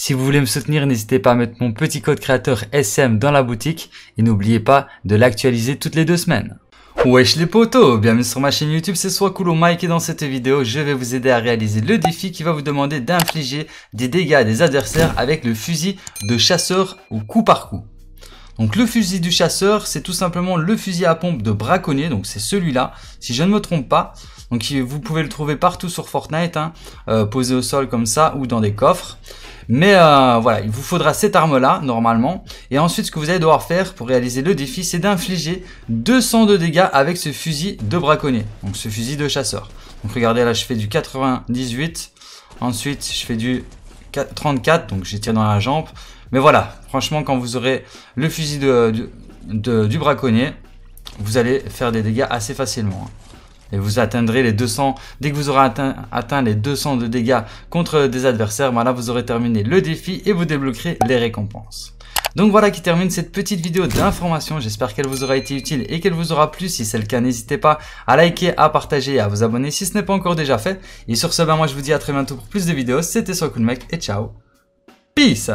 Si vous voulez me soutenir, n'hésitez pas à mettre mon petit code créateur SM dans la boutique et n'oubliez pas de l'actualiser toutes les deux semaines. Wesh les potos, bienvenue sur ma chaîne YouTube, c'est soit cool Mike et dans cette vidéo, je vais vous aider à réaliser le défi qui va vous demander d'infliger des dégâts à des adversaires avec le fusil de chasseur ou coup par coup. Donc le fusil du chasseur, c'est tout simplement le fusil à pompe de braconnier, donc c'est celui-là, si je ne me trompe pas. Donc vous pouvez le trouver partout sur Fortnite, hein, euh, posé au sol comme ça ou dans des coffres. Mais euh, voilà, il vous faudra cette arme-là, normalement. Et ensuite, ce que vous allez devoir faire pour réaliser le défi, c'est d'infliger 200 de dégâts avec ce fusil de braconnier. Donc ce fusil de chasseur. Donc regardez, là, je fais du 98. Ensuite, je fais du 34, donc j'ai tiré dans la jambe. Mais voilà, franchement, quand vous aurez le fusil de, du braconnier, vous allez faire des dégâts assez facilement. Hein et vous atteindrez les 200. Dès que vous aurez atteint, les 200 de dégâts contre des adversaires, voilà, vous aurez terminé le défi et vous débloquerez les récompenses. Donc voilà qui termine cette petite vidéo d'information. J'espère qu'elle vous aura été utile et qu'elle vous aura plu. Si c'est le cas, n'hésitez pas à liker, à partager et à vous abonner si ce n'est pas encore déjà fait. Et sur ce, ben moi je vous dis à très bientôt pour plus de vidéos. C'était mec et ciao. Peace